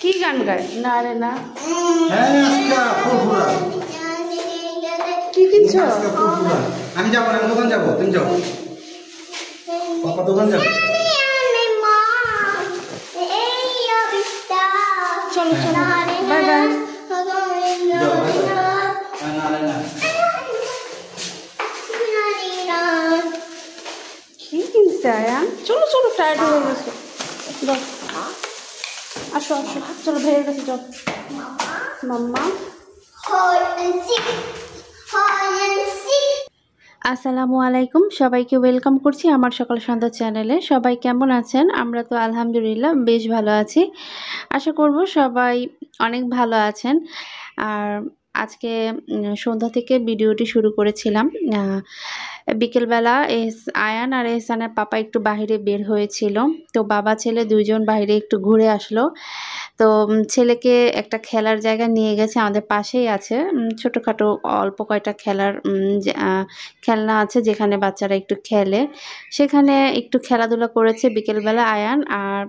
কি গান গায় না রে না হ্যাঁ, কি কিনছো আমি যাবো না দোকান যাবো তুমি যাবো দোকান যাবো চলো চলো হ্যাঁ। বাই বাই আয়ান চলো চলো টায়ার্ড হয়ে গেছো আসো আসো চলো ভেঙে গেছে যাও মাম্মা আসসালামু আলাইকুম সবাইকে ওয়েলকাম করছি আমার সকাল সন্ধ্যা চ্যানেলে সবাই কেমন আছেন আমরা তো আলহামদুলিল্লাহ বেশ ভালো আছি আশা করব সবাই অনেক ভালো আছেন আর আজকে সন্ধ্যা থেকে ভিডিওটি শুরু করেছিলাম বিকেলবেলা এস আয়ান আর এহসানের পাপা একটু বাহিরে বের হয়েছিল তো বাবা ছেলে দুইজন বাহিরে একটু ঘুরে আসলো তো ছেলেকে একটা খেলার জায়গা নিয়ে গেছে আমাদের পাশেই আছে ছোটোখাটো অল্প কয়টা খেলার খেলনা আছে যেখানে বাচ্চারা একটু খেলে সেখানে একটু খেলাধুলা করেছে বিকেলবেলা আয়ান আর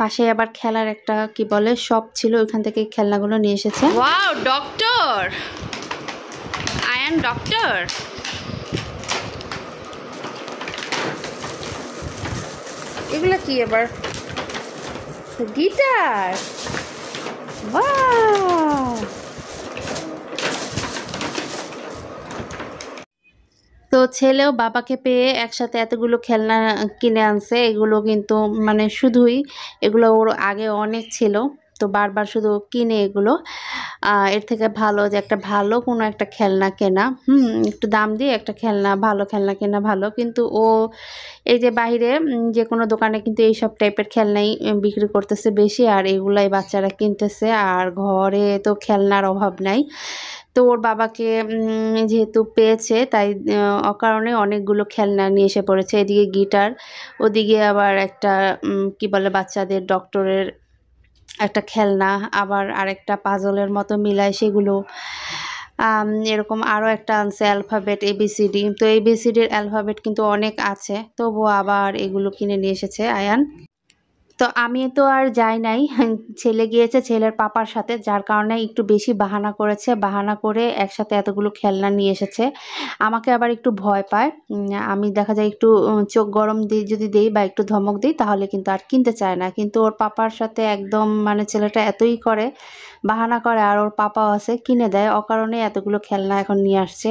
পাশে আবার খেলার একটা কি বলে শপ ছিল ওইখান থেকে খেলনাগুলো নিয়ে এসেছে wow doctor I am doctor এগুলা কি আবার গিটার বা তো ছেলেও বাবাকে পেয়ে একসাথে এতগুলো খেলনা কিনে আনছে এগুলো কিন্তু মানে শুধুই এগুলো ওর আগে অনেক ছিল তো বারবার শুধু কিনে এগুলো এর থেকে ভালো যে একটা ভালো কোনো একটা খেলনা কেনা হুম একটু দাম দিয়ে একটা খেলনা ভালো খেলনা কেনা ভালো কিন্তু ও এই যে বাইরে যে কোনো দোকানে কিন্তু এই সব টাইপের খেলনাই বিক্রি করতেছে বেশি আর এগুলাই বাচ্চারা কিনতেছে আর ঘরে তো খেলনার অভাব নাই তো ওর বাবাকে যেহেতু পেয়েছে তাই অকারণে অনেকগুলো খেলনা নিয়ে এসে পড়েছে এদিকে গিটার ওদিকে আবার একটা কি বলে বাচ্চাদের ডক্টরের একটা খেলনা আবার আরেকটা পাজলের মতো মিলায় সেগুলো এরকম আরও একটা আনছে অ্যালফাবেট এবিসিডি তো এবিসিডির অ্যালফাবেট কিন্তু অনেক আছে তবু আবার এগুলো কিনে নিয়ে এসেছে আয়ান তো আমি তো আর যাই নাই ছেলে গিয়েছে ছেলের পাপার সাথে যার কারণে একটু বেশি বাহানা করেছে বাহানা করে একসাথে এতগুলো খেলনা নিয়ে এসেছে আমাকে আবার একটু ভয় পায় আমি দেখা যায় একটু চোখ গরম দিই যদি দেই বা একটু ধমক দিই তাহলে কিন্তু আর কিনতে চায় না কিন্তু ওর পাপার সাথে একদম মানে ছেলেটা এতই করে বাহানা করে আর ওর পাপাও আছে কিনে দেয় অকারণে এতগুলো খেলনা এখন নিয়ে আসছে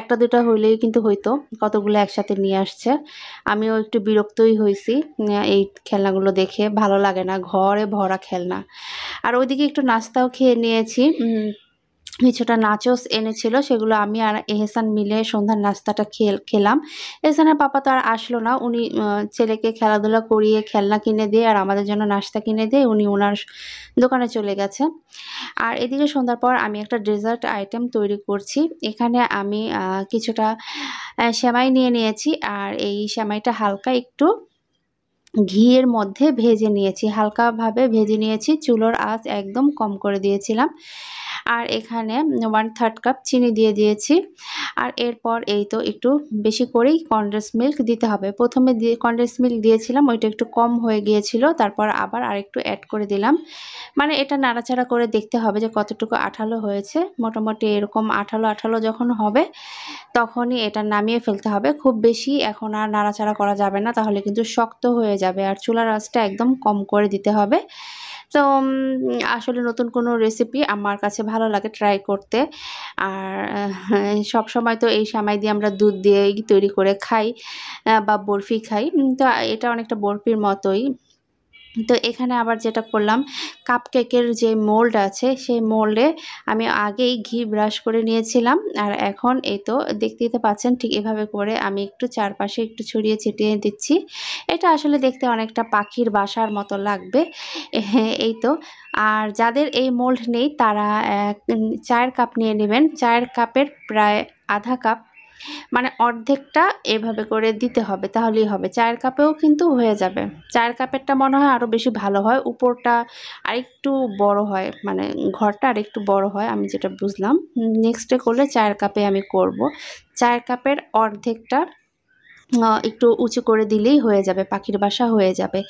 একটা দুটো হইলেই কিন্তু হইতো কতগুলো একসাথে নিয়ে আসছে আমিও একটু বিরক্তই হয়েছি এই খেলনাগুলো দেখে ভালো লাগে না ঘরে ভরা খেলনা আর ওইদিকে একটু নাস্তাও খেয়ে নিয়েছি কিছুটা নাচোস এনেছিল সেগুলো আমি আর এহসান মিলে সন্ধ্যার নাস্তাটা খেল খেলাম এহসানের পাপা তো আর আসলো না উনি ছেলেকে খেলাধুলা করিয়ে খেলনা কিনে দিয়ে আর আমাদের জন্য নাস্তা কিনে দিয়ে উনি ওনার দোকানে চলে গেছে আর এদিকে সন্ধ্যার পর আমি একটা ডেজার্ট আইটেম তৈরি করছি এখানে আমি কিছুটা সেমাই নিয়ে নিয়েছি আর এই সেমাইটা হালকা একটু ঘিয়ের মধ্যে ভেজে নিয়েছি হালকাভাবে ভেজে নিয়েছি চুলোর আঁচ একদম কম করে দিয়েছিলাম আর এখানে ওয়ান থার্ড কাপ চিনি দিয়ে দিয়েছি আর এরপর এই তো একটু বেশি করেই কনডেন্স মিল্ক দিতে হবে প্রথমে দিয়ে কনডেন্স মিল্ক দিয়েছিলাম ওইটা একটু কম হয়ে গিয়েছিল তারপর আবার আর একটু অ্যাড করে দিলাম মানে এটা নাড়াচাড়া করে দেখতে হবে যে কতটুকু আঠালো হয়েছে মোটামুটি এরকম আঠালো আঠালো যখন হবে তখনই এটা নামিয়ে ফেলতে হবে খুব বেশি এখন আর নাড়াচাড়া করা যাবে না তাহলে কিন্তু শক্ত হয়ে যাবে আর চুলার রসটা একদম কম করে দিতে হবে তো আসলে নতুন কোনো রেসিপি আমার কাছে ভালো লাগে ট্রাই করতে আর সব সময় তো এই সামাই দিয়ে আমরা দুধ দিয়েই তৈরি করে খাই বা বরফি খাই তো এটা অনেকটা বরফির মতোই তো এখানে আবার যেটা করলাম কাপ কেকের যে মোল্ড আছে সেই মোল্ডে আমি আগেই ঘি ব্রাশ করে নিয়েছিলাম আর এখন এই তো দেখতেই তো পাচ্ছেন ঠিক এভাবে করে আমি একটু চারপাশে একটু ছড়িয়ে ছিটিয়ে দিচ্ছি এটা আসলে দেখতে অনেকটা পাখির বাসার মতো লাগবে হ্যাঁ এই তো আর যাদের এই মোল্ড নেই তারা চায়ের কাপ নিয়ে নেবেন চায়ের কাপের প্রায় আধা কাপ মানে অর্ধেকটা এভাবে করে দিতে হবে তাহলেই হবে চায়ের কাপেও কিন্তু হয়ে যাবে চায়ের কাপেরটা মনে হয় আরও বেশি ভালো হয় উপরটা আরেকটু বড় হয় মানে ঘরটা আরেকটু বড় হয় আমি যেটা বুঝলাম নেক্সটে করলে চায়ের কাপে আমি করব চায়ের কাপের অর্ধেকটা একটু উঁচু করে দিলেই হয়ে যাবে পাখির বাসা হয়ে যাবে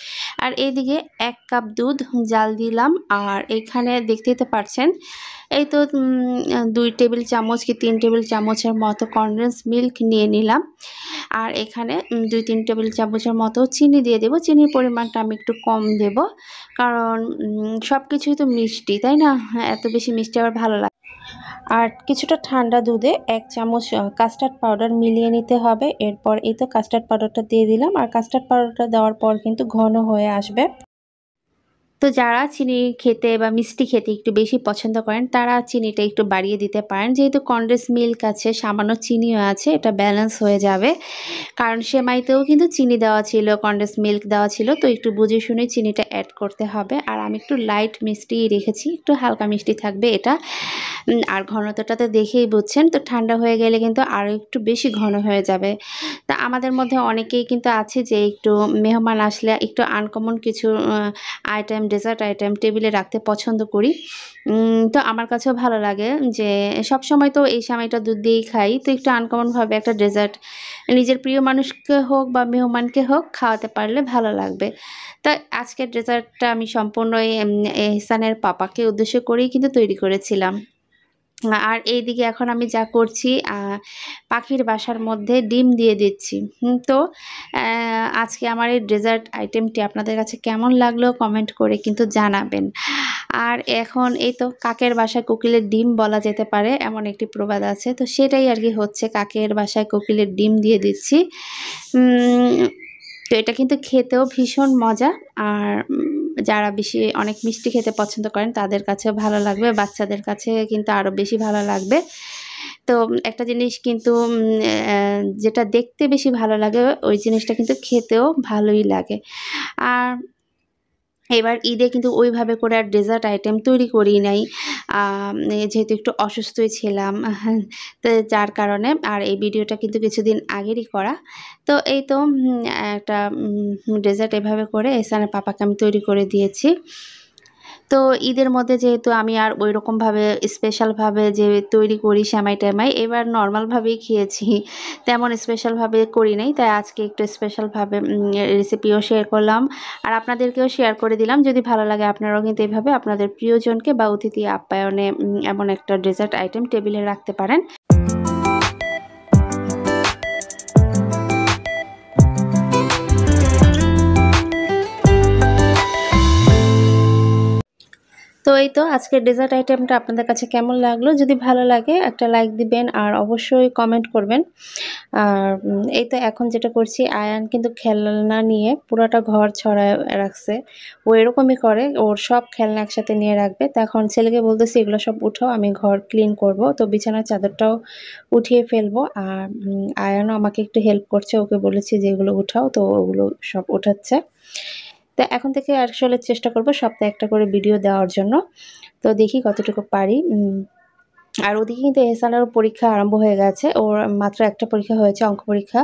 আর এইদিকে এক কাপ দুধ জাল দিলাম আর এখানে তো পারছেন এই তো দুই টেবিল চামচ কি তিন টেবিল চামচের মতো কনডেন্স মিল্ক নিয়ে নিলাম আর এখানে দুই তিন টেবিল চামচের মতো চিনি দিয়ে দেব চিনির পরিমাণটা আমি একটু কম দেব কারণ সব কিছুই তো মিষ্টি তাই না হ্যাঁ, এত বেশি মিষ্টি আবার ভালো লাগে আর কিছুটা ঠান্ডা দুধে এক চামচ কাস্টার্ড পাউডার মিলিয়ে নিতে হবে এরপর এই তো কাস্টার্ড পাউডারটা দিয়ে দিলাম আর কাস্টার্ড পাউডারটা দেওয়ার পর কিন্তু ঘন হয়ে আসবে তো যারা চিনি খেতে বা মিষ্টি খেতে একটু বেশি পছন্দ করেন তারা চিনিটা একটু বাড়িয়ে দিতে পারেন যেহেতু কন্ডেন্স মিল্ক আছে সামান্য চিনিও আছে এটা ব্যালেন্স হয়ে যাবে কারণ সেমাইতেও কিন্তু চিনি দেওয়া ছিল কন্ডেন্স মিল্ক দেওয়া ছিল তো একটু বুঝে শুনে চিনিটা অ্যাড করতে হবে আর আমি একটু লাইট মিষ্টি রেখেছি একটু হালকা মিষ্টি থাকবে এটা আর ঘনত্বটা তো দেখেই বুঝছেন তো ঠান্ডা হয়ে গেলে কিন্তু আরও একটু বেশি ঘন হয়ে যাবে তা আমাদের মধ্যে অনেকেই কিন্তু আছে যে একটু মেহমান আসলে একটু আনকমন কিছু আইটেম ডেজার্ট আইটেম টেবিলে রাখতে পছন্দ করি তো আমার কাছেও ভালো লাগে যে সব সময় তো এই সময়টা দুধ দিয়েই খাই তো একটু আনকমনভাবে একটা ডেজার্ট নিজের প্রিয় মানুষকে হোক বা মেহমানকে হোক খাওয়াতে পারলে ভালো লাগবে তা আজকের ডেজার্টটা আমি সম্পূর্ণ এহসানের পাপাকে উদ্দেশ্য করেই কিন্তু তৈরি করেছিলাম আর এই দিকে এখন আমি যা করছি পাখির বাসার মধ্যে ডিম দিয়ে দিচ্ছি তো আজকে আমার এই ডেজার্ট আইটেমটি আপনাদের কাছে কেমন লাগলো কমেন্ট করে কিন্তু জানাবেন আর এখন এই তো কাকের বাসায় কোকিলের ডিম বলা যেতে পারে এমন একটি প্রবাদ আছে তো সেটাই আর কি হচ্ছে কাকের বাসায় কোকিলের ডিম দিয়ে দিচ্ছি তো এটা কিন্তু খেতেও ভীষণ মজা আর যারা বেশি অনেক মিষ্টি খেতে পছন্দ করেন তাদের কাছে ভালো লাগবে বাচ্চাদের কাছে কিন্তু আরও বেশি ভালো লাগবে তো একটা জিনিস কিন্তু যেটা দেখতে বেশি ভালো লাগে ওই জিনিসটা কিন্তু খেতেও ভালোই লাগে আর এবার ঈদে কিন্তু ওইভাবে করে আর ডেজার্ট আইটেম তৈরি করি নাই যেহেতু একটু অসুস্থই ছিলাম যার কারণে আর এই ভিডিওটা কিন্তু কিছুদিন আগেরই করা তো এই তো একটা ডেজার্ট এভাবে করে এসানের পাপাকে আমি তৈরি করে দিয়েছি তো ঈদের মধ্যে যেহেতু আমি আর ওই রকমভাবে স্পেশালভাবে যে তৈরি করি শ্যামাই ট্যামাই এবার নর্মালভাবেই খেয়েছি তেমন স্পেশালভাবে করি নাই তাই আজকে একটু স্পেশালভাবে রেসিপিও শেয়ার করলাম আর আপনাদেরকেও শেয়ার করে দিলাম যদি ভালো লাগে আপনারাও কিন্তু এভাবে আপনাদের প্রিয়জনকে বা অতিথি আপ্যায়নে এমন একটা ডেজার্ট আইটেম টেবিলে রাখতে পারেন তো এই তো আজকের ডেজার্ট আইটেমটা আপনাদের কাছে কেমন লাগলো যদি ভালো লাগে একটা লাইক দিবেন আর অবশ্যই কমেন্ট করবেন আর এই তো এখন যেটা করছি আয়ান কিন্তু খেলনা নিয়ে পুরোটা ঘর ছড়ায় রাখছে ও এরকমই করে ওর সব খেলনা একসাথে নিয়ে রাখবে তো এখন ছেলেকে বলতেছি এগুলো সব উঠাও আমি ঘর ক্লিন করব তো বিছানার চাদরটাও উঠিয়ে ফেলবো আর আয়ানও আমাকে একটু হেল্প করছে ওকে বলেছি যে এগুলো উঠাও তো ওগুলো সব উঠাচ্ছে তো এখন থেকে আসলে চেষ্টা করব সপ্তাহে একটা করে ভিডিও দেওয়ার জন্য তো দেখি কতটুকু পারি আর ওদিকে কিন্তু এহসানেরও পরীক্ষা আরম্ভ হয়ে গেছে ওর মাত্র একটা পরীক্ষা হয়েছে অঙ্ক পরীক্ষা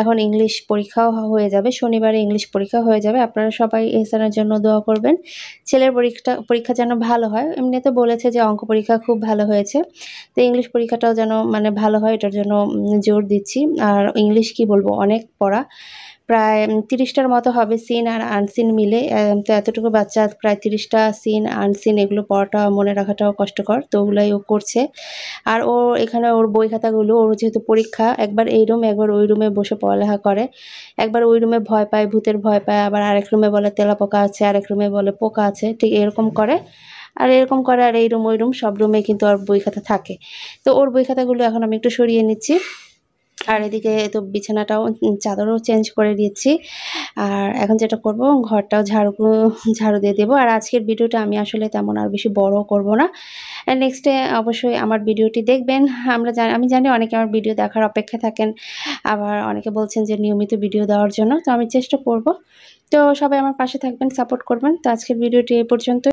এখন ইংলিশ পরীক্ষাও হয়ে যাবে শনিবারে ইংলিশ পরীক্ষা হয়ে যাবে আপনারা সবাই এহসানের জন্য দোয়া করবেন ছেলের পরীক্ষা পরীক্ষা যেন ভালো হয় এমনিতে বলেছে যে অঙ্ক পরীক্ষা খুব ভালো হয়েছে তো ইংলিশ পরীক্ষাটাও যেন মানে ভালো হয় এটার জন্য জোর দিচ্ছি আর ইংলিশ কি বলবো অনেক পড়া প্রায় তিরিশটার মতো হবে সিন আর আনসিন মিলে তো এতটুকু বাচ্চা প্রায় তিরিশটা সিন আনসিন এগুলো পড়াটা মনে রাখাটাও কষ্টকর তো ওগুলাই ও করছে আর ও এখানে ওর বই খাতাগুলো ওর যেহেতু পরীক্ষা একবার এই রুমে একবার ওই রুমে বসে পড়ালেখা করে একবার ওই রুমে ভয় পায় ভূতের ভয় পায় আবার আরেক রুমে বলে তেলা পোকা আছে আরেক রুমে বলে পোকা আছে ঠিক এরকম করে আর এরকম করে আর এই রুম ওই রুম সব রুমে কিন্তু আর বই খাতা থাকে তো ওর বই খাতাগুলো এখন আমি একটু সরিয়ে নিচ্ছি আর এদিকে তো বিছানাটাও চাদরও চেঞ্জ করে দিয়েছি আর এখন যেটা করব ঘরটাও ঝাড়ু ঝাড়ু দিয়ে দেবো আর আজকের ভিডিওটা আমি আসলে তেমন আর বেশি বড় করব না নেক্সটে অবশ্যই আমার ভিডিওটি দেখবেন আমরা জানি আমি জানি অনেকে আমার ভিডিও দেখার অপেক্ষা থাকেন আবার অনেকে বলছেন যে নিয়মিত ভিডিও দেওয়ার জন্য তো আমি চেষ্টা করব তো সবাই আমার পাশে থাকবেন সাপোর্ট করবেন তো আজকের ভিডিওটি এই পর্যন্ত